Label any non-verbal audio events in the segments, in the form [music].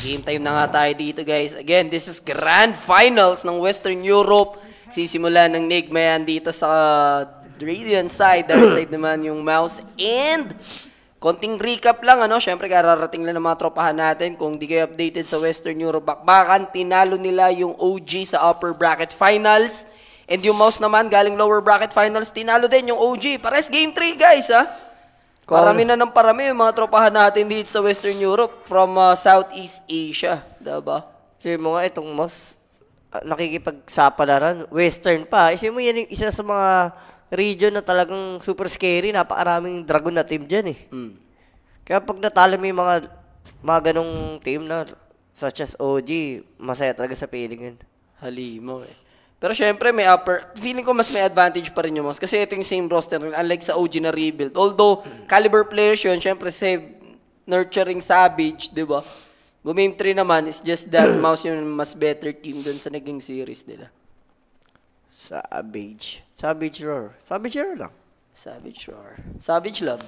Game time na nga tayo dito guys. Again, this is Grand Finals ng Western Europe. Sisimulan ng Nigma yan dito sa uh, Radiant side. Dark side naman yung Mouse. And konting recap lang ano, syempre kararating lang ng mga tropahan natin. Kung di kayo updated sa Western Europe bakbakan, tinalo nila yung OG sa upper bracket finals. And yung Mouse naman galing lower bracket finals, tinalo din yung OG. Pares game 3 guys ah Parami na ng parami yung mga tropahan natin dito sa Western Europe from uh, Southeast Asia, 'di ba? Kasi mo nga itong mas uh, nakikipagsapalaran, Western pa. Isipin mo yan yung isa sa mga region na talagang super scary, napakaraming dragon na team diyan eh. Mm. Kaya pag natalo mo yung mga mga ganong team na such as OG, masaya talaga sa feeling yun. Halimo eh. Pero syempre, may upper. Feeling ko mas may advantage pa rin yung Mavs. Kasi ito yung same roster. Unlike sa OG na rebuild. Although, caliber players yun. Syempre, save nurturing Savage, di ba? Gumame 3 naman, it's just that [clears throat] Mouse yung mas better team dun sa naging series nila. Savage. Savage Roar. Savage Roar lang. Savage Roar. Savage Love.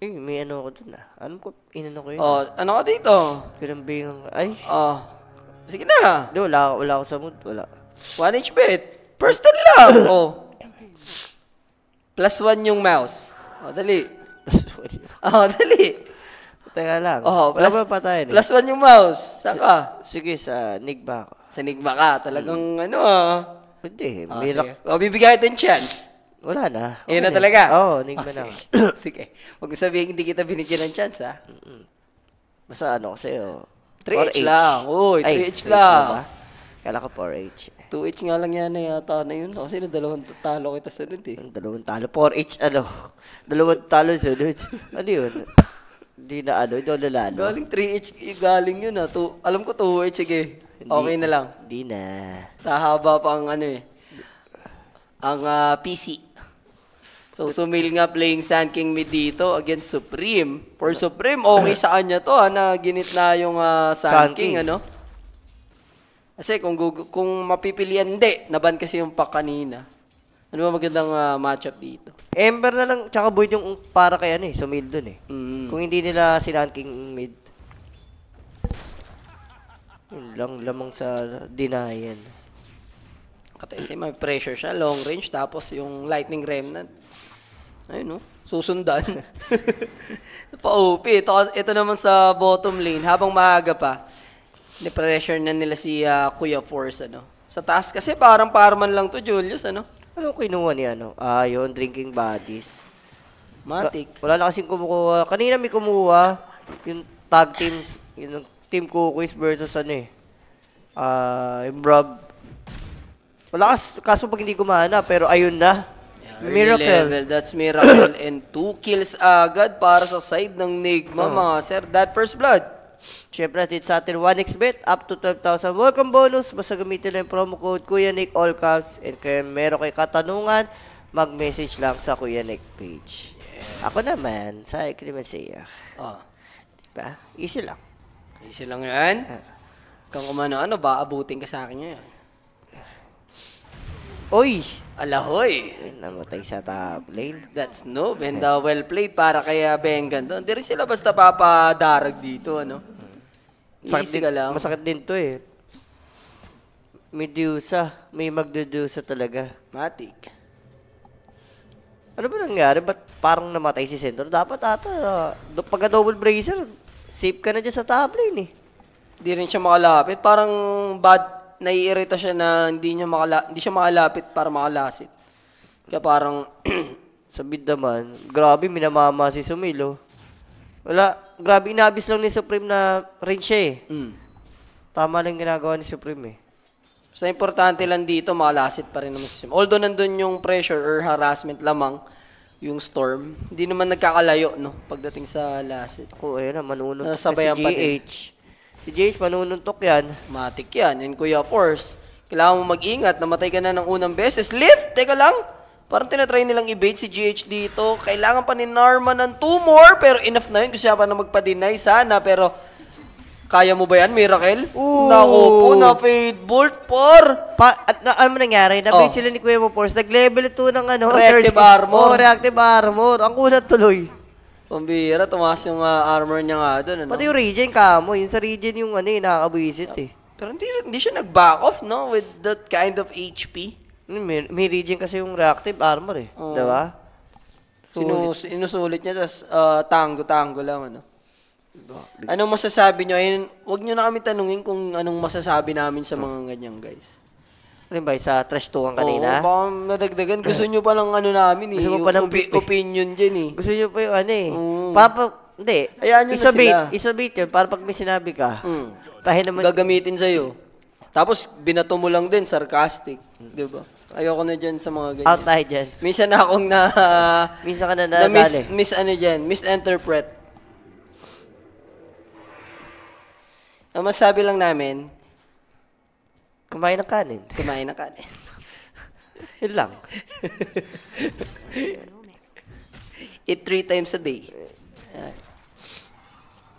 Eh, may ano ko dun ah. Ano ko, inano ko yun? Oh, ano ka dito? Kinambihan ka. Ay. Oh, Sige na. Hindi, wala, wala ako sa mood. Wala. 1H bet. Personal lang. [coughs] oh. Plus 1 yung mouse. Oh, dali. Plus 1 yung Oh, dali. Teka lang. Oh, wala plus, ba patayin Plus 1 yung mouse. Saka? Sige, sa Nigba Sa Nigba ka. Talagang hmm. ano ah. Hindi. Oh, may sige. Oh, bibigay natin chance. Wala na. Okay. Ayun na talaga? Oo, oh, Nigba oh, na. Sige. [laughs] sige. Huwag mo sabihin hindi kita binigyan ng chance ha. Ah. Basta ano sa'yo. oh. 3H lang. Uy, 3H lang. Ah. Kala ko 4H. 2H nga lang yan na eh, yata na yun. Kasi na dalawang talo kita sunod eh. Dalawang talo. 4H ano? [laughs] Dalawang talo sa sunod. [laughs] ano yun? Hindi na ano, hindi na lalo. Galing 3H, eh, galing yun ah. To, alam ko 2H, sige. Okay na lang. Hindi na. Tahaba pa ang ano eh. Ang uh, ah, PC. So sumil nga playing Sand King Mid dito against Supreme. For diba? Supreme, okay sa kanya to ha, na ginitna yung uh, ah, Sun, Sun King, King, ano? Kasi kung, kung mapipilian, hindi. Naban kasi yung pack kanina. Ano ba magandang uh, matchup dito? Ember na lang, tsaka Boyd yung para kay ano eh, sumil dun eh. Mm. Kung hindi nila si Sand King mid. Yung lang, lamang sa denial. Kasi may pressure siya, long range, tapos yung lightning remnant ayun no, susundan. [laughs] Pa-OP. Ito, ito naman sa bottom lane, habang maaga pa, ni-pressure na nila si uh, Kuya Force, ano. Sa taas kasi parang parman lang to, Julius, ano. Ano kinuha niya, ano? Ah, yun, drinking buddies. Matik. Wala, wala na kasing kumukuha. Kanina may kumuha. Yung tag teams, yung team cookies versus ano eh. Ah, uh, yung Rob. Wala kas, kaso pag hindi gumana, pero ayun na. Yeah, miracle. Level. That's miracle. And two kills agad para sa side ng Nigma, oh. mga sir. That first blood. Siyempre, natin sa atin 1 x bet up to 12,000 welcome bonus. Basta gamitin lang yung promo code Kuya Nick all caps. And kaya meron kayo katanungan, mag-message lang sa Kuya Nick page. Yes. Ako naman, sa Clemencia. Oh. Diba? Easy lang. Easy lang yan. Ah. Kung kumano, ano ba, abutin ka sa akin yan. Oy! Alahoy! namatay sa top lane. That's no. And uh, well played para kay uh, Bengan doon. Hindi rin sila basta papadarag dito, ano? Easy din, ka lang. Masakit din to eh. Medusa. May magdudusa talaga. Matik. Ano ba nangyari? Ba't parang namatay si Sendor? Dapat ata, uh, ah, pagka-double bracer, safe ka na dyan sa top lane eh. Hindi rin siya makalapit. Parang bad naiirita siya na hindi niya makala, hindi siya makalapit para makalasit. Kaya parang [clears throat] sa bid naman, grabe minamama si Sumilo. Wala, grabe inabis lang ni Supreme na range siya eh. Mm. Tama lang ginagawa ni Supreme eh. Basta so, importante lang dito, makalasit pa rin naman si Supreme. Although nandun yung pressure or harassment lamang, yung storm, hindi naman nagkakalayo, no? Pagdating sa lasit. Ako, ayun na, manunod. Nasabayan si pa din. Si Jace, manununtok yan. Matik yan. Yan, Kuya Force. Kailangan mo mag-ingat. Namatay ka na ng unang beses. Lift! Teka lang! Parang tinatry nilang i-bait si GH dito. Kailangan pa ni Norman ng two more. Pero enough na yun. Kasi niya pa na magpa-deny. Sana. Pero kaya mo ba yan, Miracle? Ooh. Nako po, na-fade bolt, for... Pa, at, na, ano nangyari? Na-fade oh. sila ni Kuya mo, Force. Nag-level 2 ng ano? Reactive armor. Oh, reactive armor. Ang kunat tuloy. Pambira, tumaas yung ah, armor niya nga doon. Ano? Pati yung regen kamo, Yung sa regen yung ano eh, nakakabwisit eh. Pero hindi, hindi siya nag-back off, no? With that kind of HP. May, may regen kasi yung reactive armor eh, Oo. diba? Sinu- Sinusulit niya, tapos ah, tango-tango lang, ano? Diba? Anong masasabi niyo? Ayun, wag niyo na kami tanungin kung anong masasabi namin sa mga ganyang guys. Alin ba, sa trash tuwang kanina? Oo, baka nadagdagan. Gusto nyo pa lang ano namin eh. Gusto pa lang Opi- opinion dyan eh. Gusto nyo pa yung ano eh. Mm. Papa, hindi. Hayaan nyo na sila. Isabit yun para pag may sinabi ka. Mm. Tahin naman. Gagamitin sa'yo. Tapos, binato mo lang din, sarcastic. Mm. Di ba? Ayoko na dyan sa mga ganyan. Out tayo dyan. Minsan na akong na... Uh, Minsan ka na nadali. Na mis, mis ano dyan, misinterpret. Ang masabi lang namin, Kumain ng kanin. Kumain ng kanin. [laughs] Yun lang. Eat three times a day.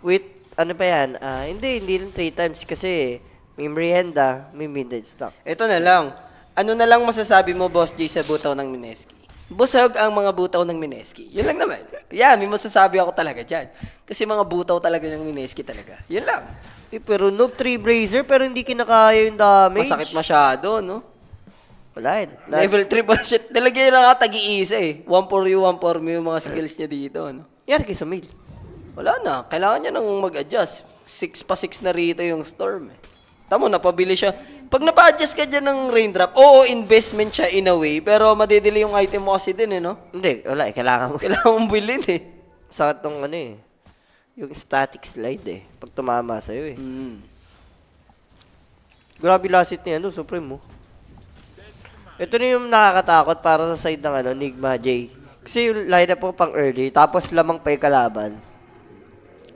With, ano pa yan? Ah, hindi, hindi lang three times kasi may merienda, may midnight snack. Ito na lang. Ano na lang masasabi mo, Boss J, sa butaw ng Mineski? Busog ang mga butaw ng Mineski. Yun lang naman. Yan, may masasabi ako talaga dyan. Kasi mga butaw talaga ng mineski talaga. Yun lang. Eh, pero noob tree brazier, pero hindi kinakaya yung damage. Masakit masyado, no? Wala yun. Eh. Level 3 pa siya. Talaga yun nakatag-iisa eh. One for you, one for me yung mga skills niya dito. Ano? Yan kay Sumil. Wala na. Kailangan niya nang mag-adjust. 6 pa 6 na rito yung storm eh. Tama na, pabili siya. Pag napa-adjust ka dyan ng raindrop, oo, investment siya in a way, pero madidili yung item mo kasi din eh, no? Hindi, wala eh. Kailangan mo. [laughs] Kailangan mong bilhin eh. Sa itong ano eh, yung static slide eh. Pag tumama sa'yo eh. Mm. Grabe lasit ni ano, Supreme mo. Oh. Ito na yung nakakatakot para sa side ng ano, Nigma J. Kasi yung lineup po pang early, tapos lamang pa yung kalaban.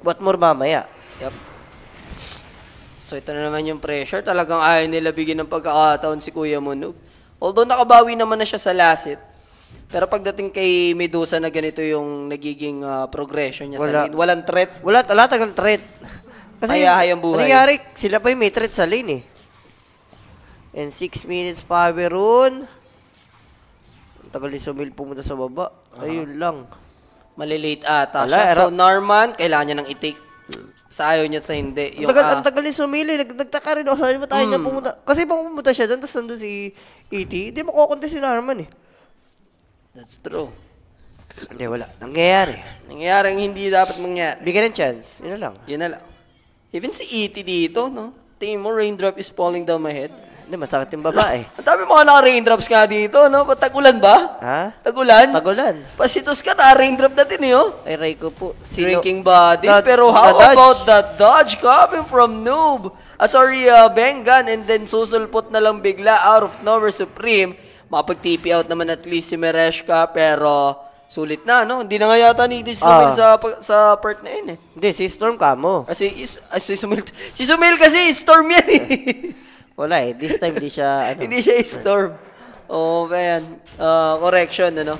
What more mamaya? Yep. So ito na naman yung pressure. Talagang ayaw nila bigyan ng pagkakataon si Kuya Munub. Although nakabawi naman na siya sa Lasit, pero pagdating kay Medusa na ganito yung nagiging uh, progression niya wala. sa lane, walang threat. Wala, wala tagang threat. [laughs] Kasi Ayahay ang buhay. Nangyari, sila pa yung may threat sa lane eh. And 6 minutes pa, Verun. Ang tagal ni Sumil pumunta sa baba. Uh -huh. Ayun lang. Malilate ata Wala, siya. So, Narman, kailangan niya nang i-take sa ayaw niya sa hindi. Yung, ang tagal, uh, ang tagal niya sumili. Nag, nagtaka rin ako. Sabi ba tayo mm. niya pumunta? Kasi pang pumunta siya doon, tapos nandun si E.T., hindi makukunti si Norman eh. That's true. Hindi, wala. Nangyayari. Nangyayari ang hindi dapat mangyari. Bigyan ng chance. Yun na lang. Yun na lang. Even si E.T. dito, no? Tingin mo, raindrop is falling down my head. Hindi, masakit yung babae. Eh. Ang dami mga naka-raindrops nga dito, no? Tag-ulan ba? Ha? Tagulan? Tagulan. Pasitos ka, naka-raindrop na din, yo. Eh, oh. Ay, Ray ko po. Sino? Drinking bodies. Dod- Pero how the about the dodge coming from Noob? Ah, sorry, uh, Bengan. And then susulpot na lang bigla out of nowhere Supreme. Mapag-TP out naman at least si Mereshka. Pero sulit na, no? Hindi na nga yata ni si Sumil ah. sa, sa part na yun, eh. Hindi, si Storm kamo. Kasi, ah, is, ah, si Sumil, si Sumil kasi Storm yan, eh. [laughs] Wala eh. This time, di siya, ano. Hindi siya storm. Oh, man. Uh, correction, ano?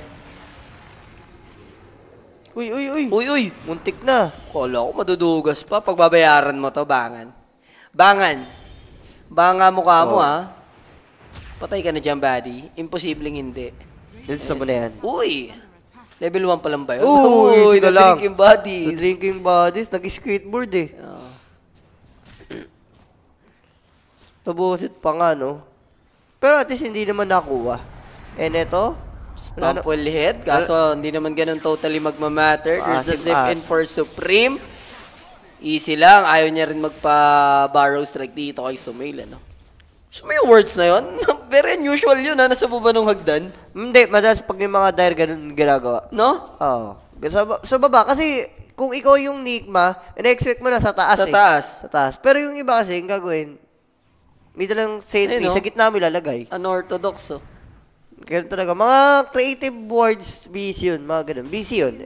Uy, uy, uy. Uy, uy. Muntik na. Kala ko madudugas pa. Pagbabayaran mo to, bangan. Bangan. Banga mukha oh. mo, ah. ha? Patay ka na dyan, buddy. Imposibleng hindi. Dito sa mula yan. Uy! Level 1 pa lang ba yun? Uy, [laughs] Uy na-drinking bodies. Na-drinking bodies. Nag-skateboard eh. Nabusit pa nga, no? Pero at least hindi naman nakuha. And ito, Stumple head. Kaso hindi naman ganun totally magmamatter. There's ah, a zip ah. in for Supreme. Easy lang. Ayaw niya rin magpa-borrow strike dito kay Sumail. Ano? So may words na yon. [laughs] Very unusual yun. Ha? Nasa po ng hagdan? Hindi. Madalas pag yung mga dire ganun ginagawa. No? Oo. Oh. Sa, ba- sa baba. Kasi kung ikaw yung Nikma, in-expect mo na sa taas. Sa eh. taas. Sa taas. Pero yung iba kasi, yung gagawin, may dalang sentry, Ayun, no? sa gitna mo ilalagay. Unorthodox, oh. Ganun talaga. Mga creative words, busy yun. Mga ganun. Busy yun.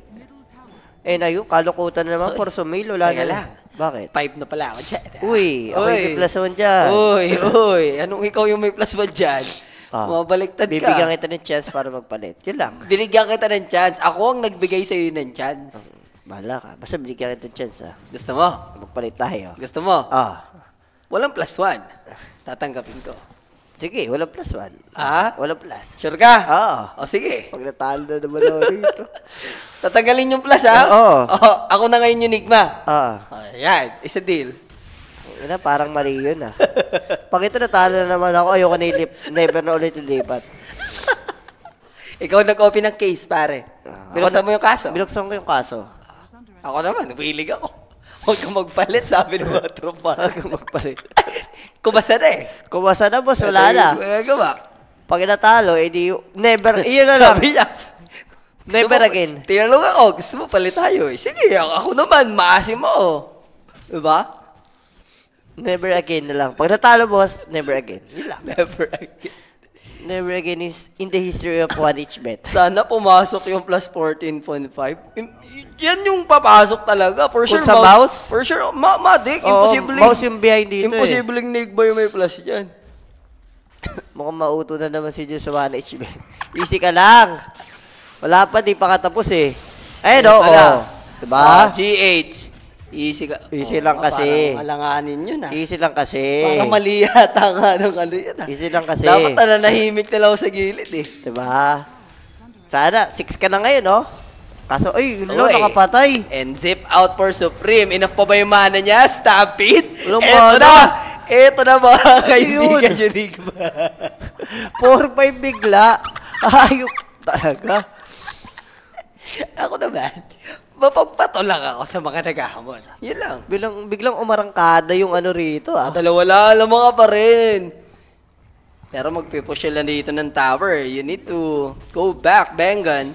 Eh na yun, kalukutan na naman. Porso mail, wala na lang. Bakit? Five na pala ako dyan. Ah. Uy, ako yung plus one dyan. Uy, uy. Anong ikaw yung may plus one dyan? Ah, Mabaliktad ka. Bibigyan kita ng chance para magpalit. Yun lang. Binigyan kita ng chance. Ako ang nagbigay sa'yo ng chance. Ah, bahala ka. Basta bigyan kita ng chance, ah. Gusto mo? Magpalit tayo. Gusto mo? Ah. Walang plus one. Tatanggapin ko. Sige, wala plus one. Ah? Wala plus. Sure ka? Oo. O sige. Pag natalo na naman ako rito. [laughs] Tatanggalin yung plus, ha? Oo. Oo, ako na ngayon yung Nigma. Oo. Ayan, it's a deal. Wala, parang mali yun ah. Pag ito natalo na naman ako, ayoko na ilip, never na ulit ilipat. [laughs] Ikaw nag-open ng case, pare. Ah, ako Binuksan mo yung kaso. Binuksan ko yung kaso. Ako naman, napilig ako. Huwag kang magpalit, sabi ng mga tropa. Huwag kang magpalit. [laughs] Kumasa na eh. Kumasa na, boss. Wala na. Magagawa. Pag natalo, edi eh, never, iyon na lang. [laughs] Sabi niya, never again. Tinanong ako, gusto mo palit tayo eh. Sige, ako naman, maasim mo. oh. Diba? Never again na lang. Pag natalo, boss, never again. Yun lang. Never again. Never again is in the history of bet. [laughs] Sana pumasok yung plus 14.5. Yan yung papasok talaga. For sure, sa mouse, mouse? For sure, ma madik. Oo, imposible. Mouse yung behind dito Imposible eh. Nigba yung may plus dyan. [laughs] Mukhang mauto na naman si Diyos sa bet. [laughs] Easy ka lang. Wala pa, di pa katapos eh. Ayun, oo. Oh, oh. Diba? Uh, ah, GH. Easy, ka, easy oh, lang kasi. Parang alanganin yun ah. Easy lang kasi. Parang mali yata nga ng ano yun ah. Easy lang kasi. Dapat na nahimik na lang sa gilid eh. Diba? Sana, six ka na ngayon oh. Kaso, ay, yun lang, nakapatay. And zip out for Supreme. Enough pa ba yung mana niya? Stop it! Walang Eto na! Eto na mga kaibigan, Junigma. 4-5 [laughs] bigla. Ayok talaga. Ako naman, mapagpato lang ako sa mga naghahamon. Yun lang. Bilang, biglang umarangkada yung ano rito ah. Dalawa lang, alam pa rin. Pero magpipush sila dito ng tower. You need to go back, Bengan.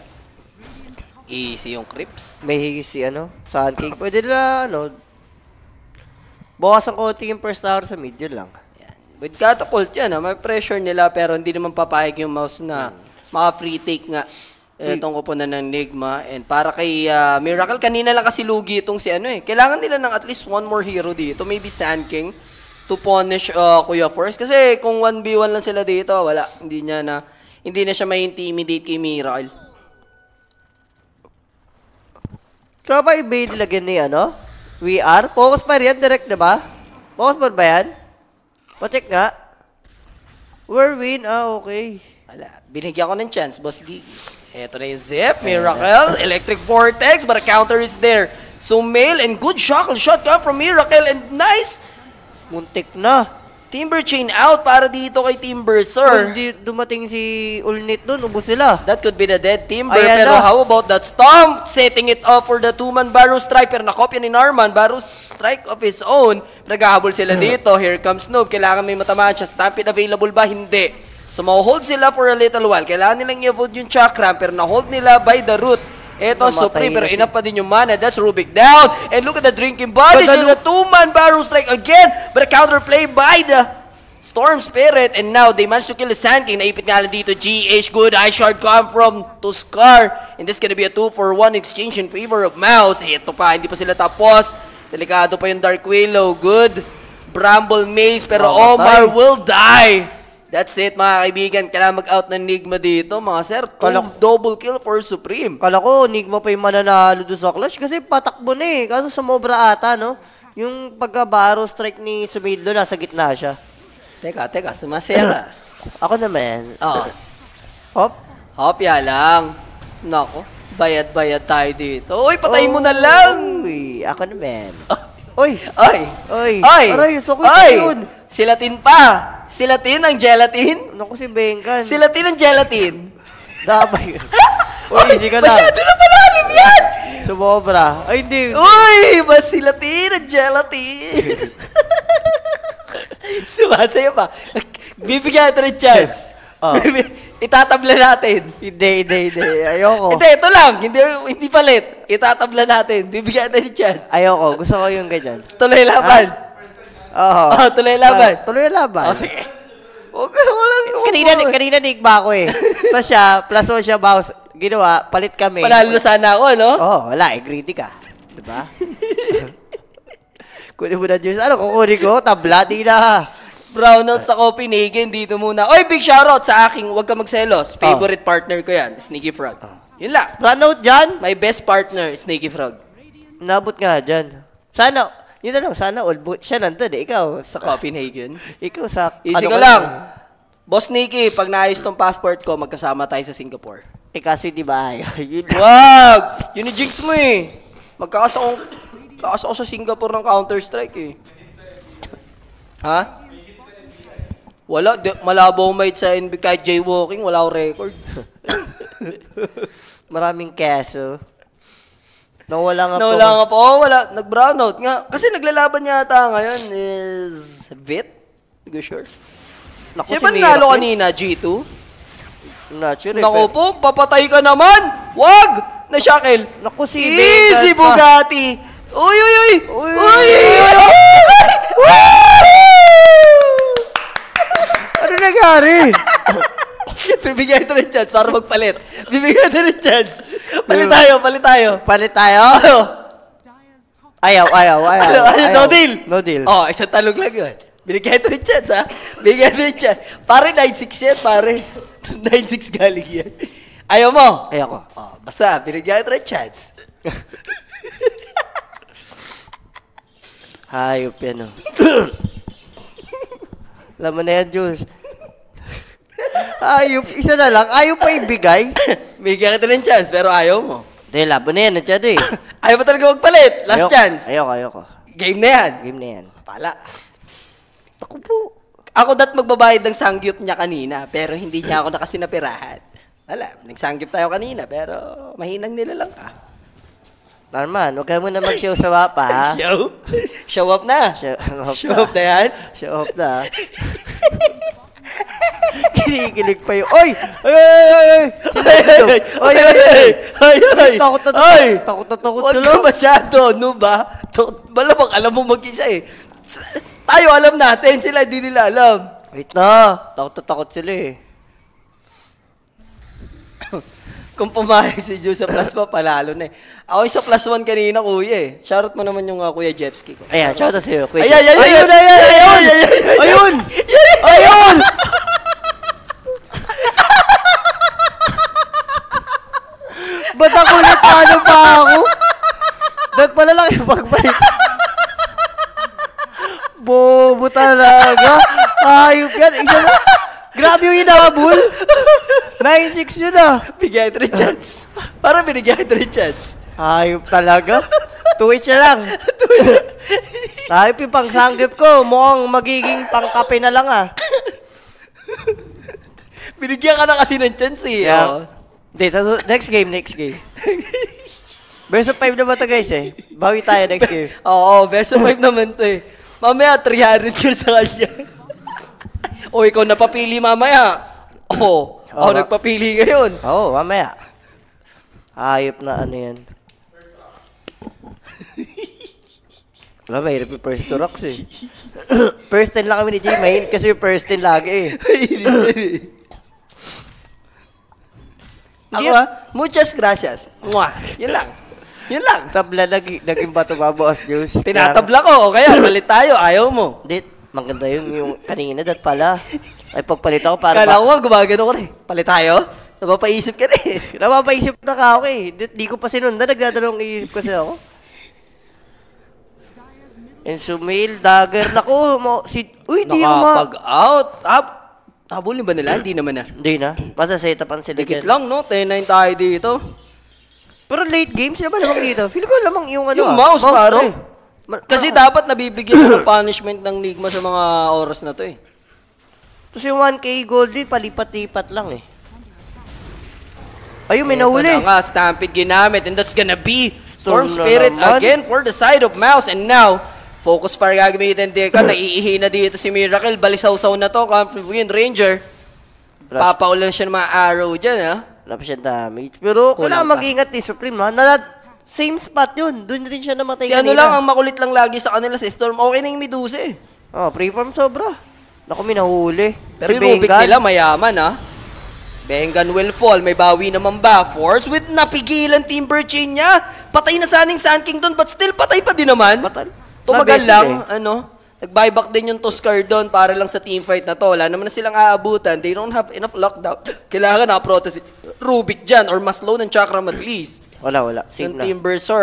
Easy yung creeps. May si ano, Sun King. Pwede na ano, bawas ang konti yung first tower sa mid, yun lang. Yan. With catapult yan, ha? Ah. may pressure nila pero hindi naman papayag yung mouse na maka-free hmm. take nga eh, tungkol po na ng Nigma. And para kay ah, Miracle, kanina lang kasi lugi itong si ano eh. Kailangan nila ng at least one more hero dito. Maybe Sand King to punish ah, Kuya Force. Kasi kung 1v1 lang sila dito, wala. Hindi niya na, hindi na siya ma-intimidate kay Miracle. Tsaka ba yung main nilagyan no? Ano? We are. Focus pa rin yan, direct, di ba? Focus pa ba yan? Pacheck nga. We're win. Ah, okay. Wala. Binigyan ko ng chance, Boss Gigi. Ito na yung Zip, Miracle, Electric Vortex, but a counter is there. So Mail and good shackle shot come from Miracle and nice! Muntik na. Timber chain out para dito kay Timber, sir. Hindi dumating si Ulnit doon, ubos sila. That could be the dead Timber, Ayan pero na. how about that stomp? Setting it up for the two-man Barrow Strike, pero nakopya ni Norman, Barrow Strike of his own. Naghahabol sila [clears throat] dito, here comes Noob, kailangan may matamaan siya. Stamp it available ba? Hindi. So, ma-hold sila for a little while. Kailangan nilang i-avoid yung chakram, pero na-hold nila by the root. Ito, Supri, pero enough pa din yung mana. That's Rubik down. And look at the drinking bodies. So, the two-man barrel strike again, but a counterplay by the Storm Spirit, and now they managed to kill the Sand King. Naipit nga lang dito, GH Good, I Shard come from to Scar. And this gonna be a 2 for 1 exchange in favor of Mouse. Ito pa, hindi pa sila tapos. Delikado pa yung Dark Willow. Good. Bramble Maze, pero Omar will die. That's it, mga kaibigan. Kailangan mag-out ng Nigma dito, mga sir. Kalak double kill for Supreme. Kala ko, Nigma pa yung mananalo doon sa Clash kasi patakbo na eh. Kaso sumobra ata, no? Yung pagka-baro strike ni Sumidlo, nasa gitna siya. Teka, teka, sumasera. [coughs] Ako naman. Oo. Hop? Hop, ya lang. Nako, bayad-bayad tayo dito. Uy, patay oh, mo na lang! Uy, ako naman. Oy! Oy! Oy! Oy! Aray, so ko yun! Silatin pa. Silatin ang gelatin. Ano ko si Bengan? Silatin ang gelatin. Damay. [laughs] Uy, hindi ka na. Masyado na malalim yan! Sumobra. Ay, hindi. Uy, mas silatin ang gelatin. [laughs] Sumasaya pa. Bibigyan natin ng chance. Oh. [laughs] Itatabla natin. Hindi, hindi, hindi. Ayoko. hindi, ito lang. Hindi, hindi palit. Itatabla natin. Bibigyan natin ng chance. Ayoko. Gusto ko yung ganyan. Tuloy laban. Ah? Oo. [laughs] Oh, tuloy laban. tuloy laban. Oh, sige. Huwag ka, walang Kanina, kanina ba ako eh. Tapos siya, plus one siya, bawas, ginawa, palit kami. Palalo sana ako, no? Oo, oh, wala, eh, greedy ka. Diba? [laughs] kunin mo na juice. Ano kukunin ko? Tabla, di na. Brownout sa Copenhagen, dito muna. Oy, big shoutout sa aking, huwag ka magselos. Oh. Favorite oh. partner ko yan, Sneaky Frog. Oh. Yun lang. Brownout dyan? My best partner, Sneaky Frog. Nabot nga dyan. Sana, yun na lang, sana all. Bu- siya nandun eh. Ikaw, sa Copenhagen. [laughs] ikaw sa... Easy ano ka lang. Boss Nikki, pag naayos tong passport ko, magkasama tayo sa Singapore. Eh kasi di ba, [laughs] yun lang. Wag! Yun yung jinx mo eh. Magkakasa ko, kakasa ko sa Singapore ng Counter-Strike eh. ha? Wala, de, malabo mate sa NB kahit jaywalking, wala akong record. [laughs] Maraming keso. No, wala nga Nawala po. Nawala nga po. Oh, wala. Nag-brownout nga. Kasi naglalaban yata ngayon is Vit. Go sure. Naku, Sino si ba nanalo kanina? G2? Not sure. Eh, Naku eh, po, papatay ka naman! Wag! Na shackle. Naku, si Easy Vita. Bugatti. Uy, uy, uy! Uy! Uy! uy! ano nangyari? [laughs] [laughs] Bibigyan ito ng chance para magpalit. Bibigyan ito ng chance. Palit tayo, palit tayo. Palit tayo? [laughs] Ayaw, ayaw, ayaw. Ano, ano, no deal? No deal. Oh, isang talog lang yun. Binigyan ito ng chance, ha? Binigyan ito ng chance. Pare, 9-6 yan, pare. 9-6 [laughs] galing yan. Ayaw mo? Ayaw ko. Oh, basta, binigyan ito ng chance. Hayop yan, oh. Laman na yan, Jules ayaw, isa na lang. Ayaw pa ibigay. [laughs] Bigyan kita ng chance, pero ayaw mo. Hindi, labo na yan. Nandiyan eh. [laughs] ayaw mo talaga magpalit. Last ayoko, chance. Ayoko, ayoko. Game na yan. Game na yan. Pala. Ako po. Ako dat magbabayad ng sangyup niya kanina, pero hindi niya ako na Wala, nagsangyup tayo kanina, pero mahinang nila lang ka. Ah. Norman, huwag ka muna mag-show-show up, ha? Ah. [laughs] Show? Show up na. Show, up, show na. up na yan? Show up na. Kinikilig pa yung, Oy! Ay, ay, ay, ay! Oy, ay, ay! Ay, ay! Takot na takot. Takot na takot sila. Huwag ka masyado, no ba? Malamang alam mo mag-isa eh. Tayo alam natin, sila hindi nila alam. Wait na, takot na takot sila eh. Kung pumayag si Ju sa plus 1, palalo na eh. Ako yung sa plus 1 kanina, kuya eh. Shoutout mo naman yung uh, Kuya Jepski ko. Ayan, shoutout sa'yo, Kuya. Ayan, ayan, ayan, ayan, ayan, ayan, ayan, ayan, ayan, ayan, ayan, ayan, ayan, ayan, Ba't ang kulit paano pa ako? Dat pala lang yung pagbait. Bobo talaga. Ayup yan. Isa na. Grabe yung inabol. 9-6 yun ah. Bigyan 3 chance. Para binigyan 3 chance. Ayup talaga. Tuwit na lang. Ayup yung pangsanggip ko. Mukhang magiging pangkape na lang ah. binigyan ka na kasi ng chance eh. Yeah. Oh. Hindi, sa next game, next game. [laughs] best of 5 na ito guys eh? Bawi tayo next game. Oo, best of 5 naman to eh. Mamaya, 300 yun sa kanya. o, ikaw napapili mamaya. Oo. Oh, oh, nagpapili ngayon. Oo, oh, mamaya. Ayop na ano yan. Wala, mahirap yung first to rocks eh. [coughs] first 10 lang kami ni Jay. Mahirap kasi yung first 10 lagi eh. Ako ha? Muchas gracias. Mwah. Yun lang. Yun lang. Tabla lagi. naging bato ba, boss Jules? Tinatabla ko. O Kaya malit [laughs] tayo. Ayaw mo. Dit, maganda yung, yung kanina. Dat pala. Ay, pagpalit ako para... Kala ba? gumagano ko rin. Palit tayo? Napapaisip ka na [laughs] eh. Napapaisip na ka ako eh. Di, di ko pa sinunda. Nagdadalong iisip kasi ako. And sumil, dagger. Naku, mo, si... Uy, di yung ma... Nakapag-out. Up. Habulin ba nila? Hindi naman na. Ah. Hindi na. Basta sa upan sila. Dikit dyan. lang, no? 10-9 tayo dito. Pero late game, sila ba lamang dito? Feel ko lamang yung ano. Yung ah, mouse, mouse pare. Ma- Kasi ah. dapat nabibigyan ng punishment ng Ligma sa mga oras na to eh. Tapos yung 1K gold lead, palipat-lipat lang eh. Ayun, may nahuli. Ito na nga, Stampede ginamit. And that's gonna be Storm, Storm Spirit again for the side of Mouse. And now, Focus fire gagamitin dito. Naiihi na dito si Miracle. Balisaw-saw na to. Confluent Ranger. Papaulan siya ng mga arrow dyan, ha? Ah. Wala pa siya damage. Pero kailangan mag-ingat ni Supreme, ha? Ah. Nala- same spot yun. Doon din siya namatay Si ano lang, ang makulit lang lagi sa kanila si Storm. Okay na yung Medusa, eh. Oh, preform sobra. Naku, may nahuli. Pero si yung nila mayaman, ha? Ah. Bengan will fall. May bawi naman ba? Force with napigilan Team niya. Patay na saning Sun King doon, but still patay pa din naman. Patay. Tumagal Mabes, lang, eh. ano, nag-buyback din yung Toscar doon para lang sa team fight na to. Wala naman na silang aabutan. They don't have enough lockdown. [laughs] Kailangan na si Rubik dyan or mas low ng Chakram at least. Wala, wala. Safe yung Team Timber, O,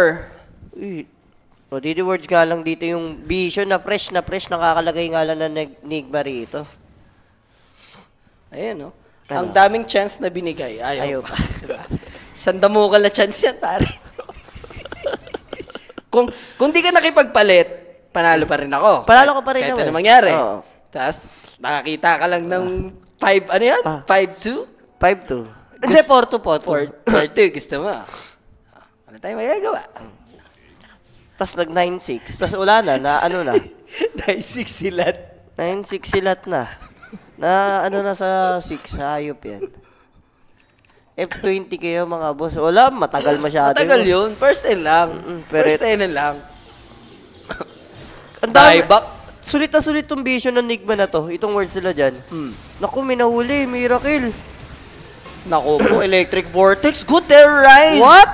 Uy. So, Didi Words nga lang dito yung vision na fresh na fresh nakakalagay nga lang na Nigma rito. Ayan, no? Ano? Ang daming chance na binigay. Ayaw, Ayaw pa. [laughs] diba? Sandamukal na chance yan, pare. Kung, kung di ka nakipagpalit, panalo pa rin ako. Panalo ka pa rin kahit, ano mangyari. Oo. Tapos, nakakita ka lang ng 5, ano yan? 5-2? 5-2. Hindi, 4-2, 4-2. 4-2, gusto mo. Ah, ano tayo magagawa? Tapos nag 9-6. Tapos wala na, na ano na. 9-6 [laughs] silat. 9-6 silat na. Na ano na sa 6, hayop yan. F20 kayo mga boss. Wala, matagal masyado. matagal yun. First end lang. Mm-mm, pero First end lang. Ang dami. Sulit na sulit tong vision ng Nigma na to. Itong words nila dyan. Mm. Naku, minahuli. Miracle. Naku po, Electric Vortex. Good Rise. What?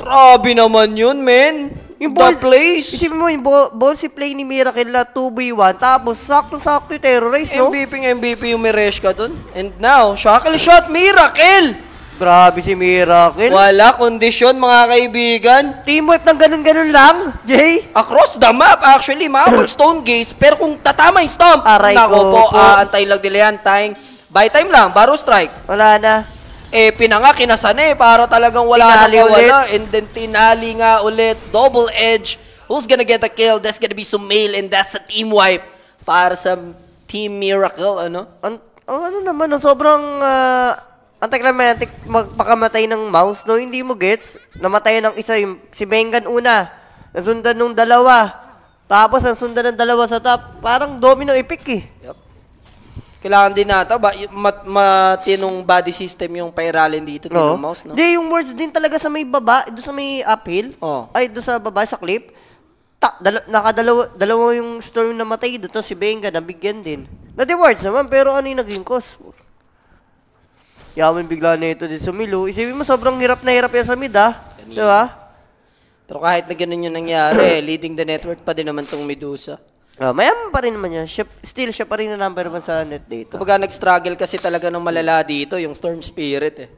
Grabe naman yun, men. Yung ball, The place. Isipin mo, yung ball, ball si play ni Miracle na 2v1, tapos sakto-sakto yung terrorize, no? MVP ng MVP yung Mereshka dun. And now, shackle shot, Miracle! Grabe si Miracle. Wala kondisyon, mga kaibigan. Teamwork ng ganun-ganun lang, Jay. Across the map, actually, maawag [coughs] stone gaze, pero kung tatama yung stomp, Aray nako ko, po, po. aantay lang nila yan, tayong by time lang, baro strike. Wala na eh pinanga kinasane para talagang wala tinali na ulit. And then tinali nga ulit, double edge. Who's gonna get a kill? That's gonna be some male and that's a team wipe para sa Team Miracle, ano? An oh, ano naman, sobrang uh, anticlimactic magpakamatay ng mouse, no? Hindi mo gets. Namatay ng isa yung, si Bengan una. Nasundan nung dalawa. Tapos ang sundan ng dalawa sa top. Parang domino epic eh kailangan din nata ba mat, matinong body system yung pairalin dito no. ng mouse no. Di yung words din talaga sa may baba, do sa may uphill. Oh. Ay do sa baba sa clip. Ta, dal- nakadalawa dalawa yung storm na matay do to si Benga nabigyan din. Na the words naman pero ano yung naging cause? Yaman bigla na ito din sa Milo. Isipin mo, sobrang hirap na hirap yan sa mid, ah. Di ba? Pero kahit na ganun yung nangyari, leading the network pa din naman tong Medusa. Oh, mayaman pa rin naman yan. Siya, still, siya pa rin na number one sa net data. Kumbaga, nag-struggle kasi talaga ng malala dito, yung Storm Spirit eh.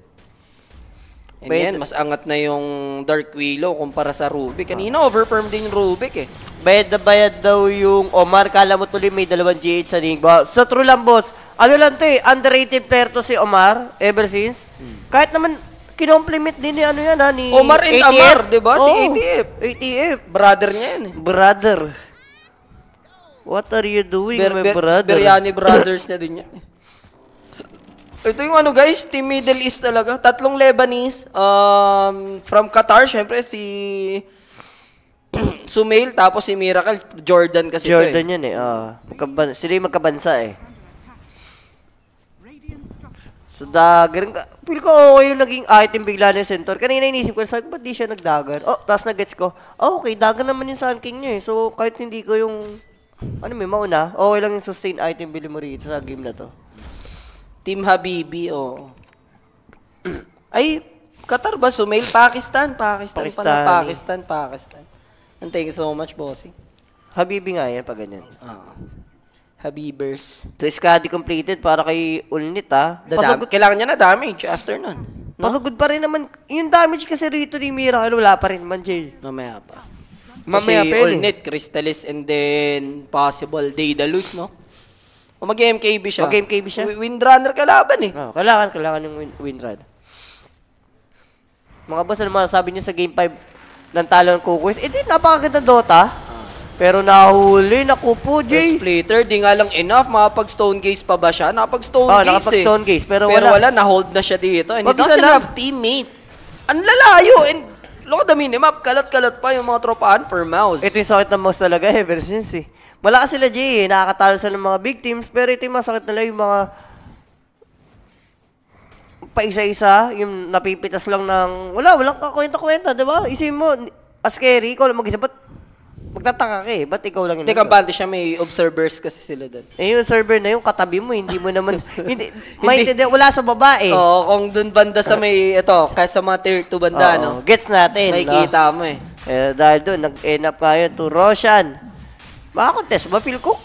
And Wait. yan, mas angat na yung Dark Willow kumpara sa Rubik. Kanina, ah. overperm din yung Rubik eh. Bayad na bayad daw yung Omar. Kala mo tuloy may dalawang GH sa lingwa. so, true lang, boss. Ano lang to eh, underrated player to si Omar ever since. Hmm. Kahit naman, kinomplement din ni ano yan ha, ni Omar and ATF. Amar, di ba? Oh, si ATF. ATF. Brother niya yan eh. Brother. What are you doing, Ber my brother? Biryani brothers na din yan. Ito yung ano guys, Team Middle East talaga. Tatlong Lebanese. Um, from Qatar, syempre si [clears throat] Sumail, tapos si Miracle. Jordan kasi Jordan ito, eh. yan eh. Uh, magkaban sila yung magkabansa eh. So dagger, feel ko okay yung naging item bigla ng centaur. Kanina inisip ko, sabi ko, ba't di siya nagdagger? Oh, tapos nagets ko, oh, okay, dagger naman yung Sun King niya eh. So kahit hindi ko yung ano may mauna? Okay lang yung sustain item bili mo rito sa game na to. Team Habibi, oo. Oh. [clears throat] Ay, Qatar ba? Sumail? Pakistan, Pakistan, Pakistan pala. Pakistan, Pakistan. And thank you so much, bossy. Habibi nga yan, pag ganyan. Oo. Ah. Habibers. To completed para kay Ulnit, ha? Ah. Pasagod, kailangan niya na damage after nun. No? Pasagod pa rin naman. Yung damage kasi rito ni Mira, wala pa rin man, Jay. Mamaya pa. Mamaya Kasi all eh. net, Crystalis, and then possible Daedalus, no? O mag-MKB siya. Mag-MKB siya? Wi- Windrunner kalaban eh. Oh, kailangan, kailangan yung win, Mga boss, ano masasabi niyo sa game 5 ng talo ng Kukuis? Eh, di, napakaganda Dota. Pero nahuli, naku po, Jay. Splitter, di nga lang enough. Makapag-stone gaze pa ba siya? Nakapag-stone Oh, gaze nakapag-stone eh. gaze, pero wala. na-hold na siya dito. And Wag it doesn't lang. have teammate. Ang lalayo. And Loko the minimap, kalat-kalat pa yung mga tropaan per mouse. Ito yung sakit ng mouse talaga eh, ever since eh. Malakas sila, G, eh. nakakatalo sila ng mga big teams, pero ito yung masakit nila yung mga paisa-isa, yung napipitas lang ng, wala, walang kakwenta-kwenta, di ba? Isipin mo, as carry, ikaw lang mag-isa, ba't Magtataka ka eh, ba't ikaw lang yun? Hindi, kampante siya, may observers kasi sila doon. Eh, yung server na yung katabi mo, eh. hindi mo naman, [laughs] hindi, maintindihan, wala sa babae. Eh. Oo, kung doon banda sa may, ito, kasi sa mga tier 2 banda, no? Gets natin, May no? mo eh. Eh, dahil doon, nag-end up kayo to Roshan. Makakontest ba, Phil Cook?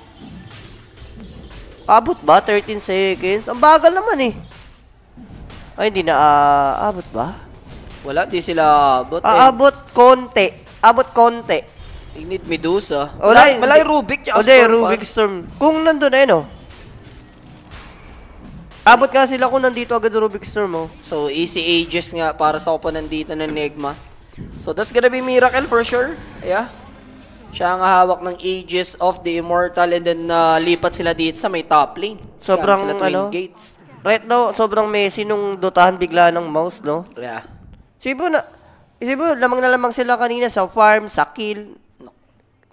Abot ba? 13 seconds? Ang bagal naman eh. Ay, hindi na, uh, abot ba? Wala, di sila abot. Eh. Aabot konti. Abot konti. Ignite Medusa. Oh, Malay, malay Rubik siya. Storm. Rubik Storm. Kung nandun na eh, no? Abot nga sila kung nandito agad Rubik Storm, oh. So, easy ages nga para sa opponent dito ng Enigma. So, that's gonna be Miracle for sure. Yeah. Siya ang hawak ng Aegis of the Immortal and then uh, lipat sila dito sa may top lane. Sobrang, Kaya sila ano, gates. Right now, sobrang messy nung dotahan bigla ng mouse, no? Yeah. Sibo na, sibo, lamang na lamang sila kanina sa farm, sa kill.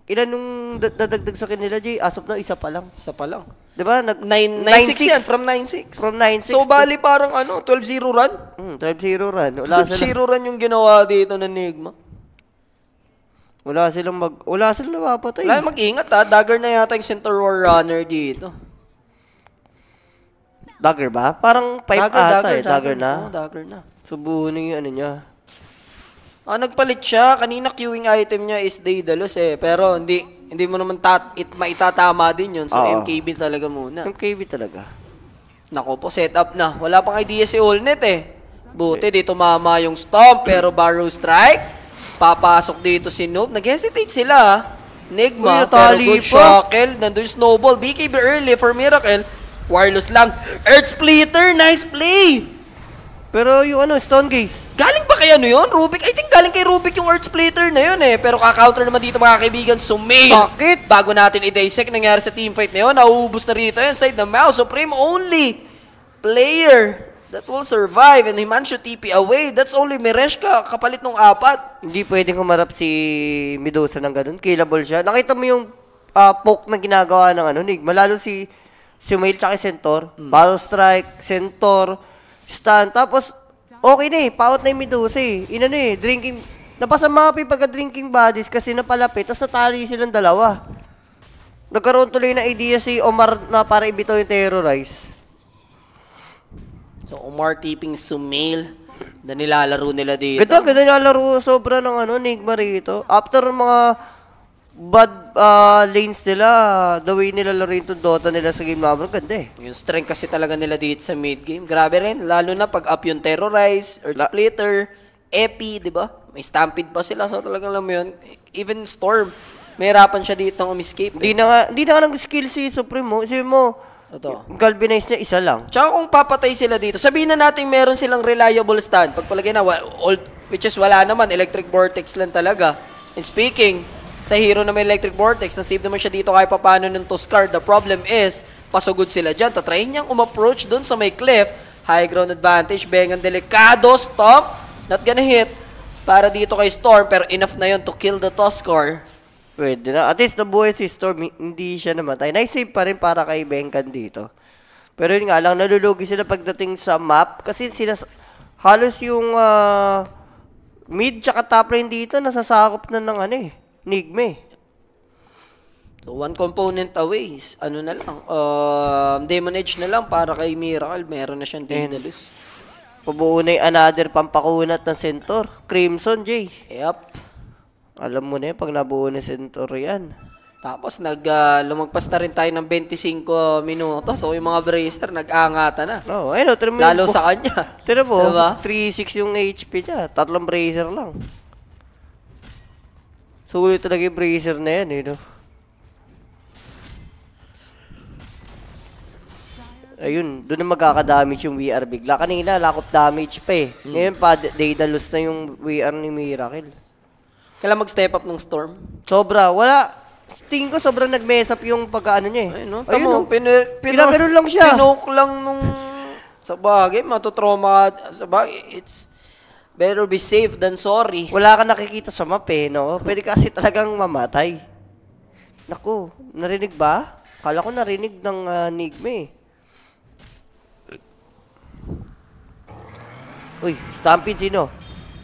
Ilan nung dadagdag sa kanila, Jay? As of now, isa pa lang. Isa pa lang. Di ba? Nag 9-6 yan. From 9-6. From 9-6. So, bali parang ano, 12-0 run? Mm, 12-0 run. Wala 12-0 silang, run yung ginawa dito ng Nigma. Wala silang mag... Wala silang napapatay. Wala mag-ingat ha. Ah. Dagger na yata yung center war runner dito. Dagger ba? Parang 5 ata dagger, eh. Dagger, dagger na. Oh, dagger na. Subuhin so, yung ano niya. Ah, nagpalit siya. Kanina queuing item niya is Daedalus eh. Pero hindi hindi mo naman tat, it, maitatama din yun. So, Oo. MKB talaga muna. MKB talaga. Nako po, set up na. Wala pang idea si Olnet eh. Buti, dito mama yung stomp, pero barrow strike. Papasok dito si Noob. Nag-hesitate sila. ah. Nigma, Uy, pero natali good pa. Nandun snowball. BKB early for Miracle. Wireless lang. Earth Splitter, nice play! Pero yung ano, Stone Gaze, Galing ba kaya no yun, Rubik? I think galing kay Rubik yung Earth Splitter na yun eh. Pero kaka-counter naman dito mga kaibigan. Sumail. Bakit? Bago natin i-daysec, nangyari sa teamfight na yun. Nauubos na rito yun. Side ng Mao. Supreme only player that will survive. And Himanshu TP away. That's only Mereshka kapalit nung apat. Hindi pwedeng humarap si Medusa ng ganun. Killable siya. Nakita mo yung uh, poke na ginagawa ng ano, Nig. Malalo si Sumail Mail tsaka Centaur. Mm. Battle Strike, Centaur, Stun. Tapos, Okay na eh, paot na yung Medusa eh. Inano eh, drinking... Napasa mga pagka-drinking buddies kasi napalapit, tapos natali silang dalawa. Nagkaroon tuloy na idea si Omar na para ibitaw yung terrorize. So, Omar tipping Sumail na nilalaro nila dito. Ganda, ganda nilalaro. Sobra ng ano, Nigma rito. After mga bad uh, lanes nila, the way nila laro yung Dota nila sa game laban, ganda eh. Yung strength kasi talaga nila dito sa mid game. Grabe rin, lalo na pag up yung Terrorize, Earth La Splitter, Epi, di ba? May Stampede pa sila, so talagang alam mo yun. Even Storm, may hirapan siya dito ng escape. Hindi eh. na nga, hindi na nga ng skill si Supreme mo. Oh. Sabi mo, Totoo. Galvanize niya, isa lang. Tsaka kung papatay sila dito, sabihin na natin meron silang reliable stand. Pagpalagay na, all, which is wala naman, electric vortex lang talaga. And speaking, sa hero na may electric vortex, na-save naman siya dito kahit papano ng Toscar. The problem is, pasugod sila dyan. Tatrayin niyang umapproach doon sa may cliff. High ground advantage, bengan delikado, stop. Not gonna hit para dito kay Storm, pero enough na yon to kill the Toscar. Pwede na. At least nabuhay si Storm, hindi siya namatay. Nice-save pa rin para kay Benkan dito. Pero yun nga lang, nalulugi sila pagdating sa map. Kasi sila, halos yung uh, mid tsaka top lane dito, nasasakop na ng ano eh nigme. So, one component away is, ano na lang, uh, Demon Edge na lang para kay Miracle. Meron na siyang Daedalus. Pabuo na yung another pampakunat ng Centaur. Crimson, Jay. Yep. Alam mo na yun, pag nabuo ni Centaur yan. Tapos, nag, uh, lumagpas na rin tayo ng 25 minuto. So, yung mga bracer, nag-angata na. Oh, Oo, oh, ayun. Lalo yung, sa kanya. [laughs] Tira mo, diba? 3-6 yung HP niya. Tatlong bracer lang. Sulit talaga yung bracer na yan eh, no? Ayun, doon na magkakadamage yung VR bigla. Kanina, lakot damage pa eh. Mm. Ngayon pa, Daedalus na yung VR ni Miracle. Kailan mag-step up ng Storm? Sobra, wala. Tingin ko sobrang nag-mess up yung pagkaano niya eh. Ay, no? Ayun, no? Pinu- pinu- lang siya. Pinoke lang nung... Sa bagay, matutroma. Sa bagay, it's... Better be safe than sorry. Wala ka nakikita sa map eh, no? Pwede kasi talagang mamatay. Naku, narinig ba? Kala ko narinig ng uh, ah, Nigme eh. Uy, stampede sino?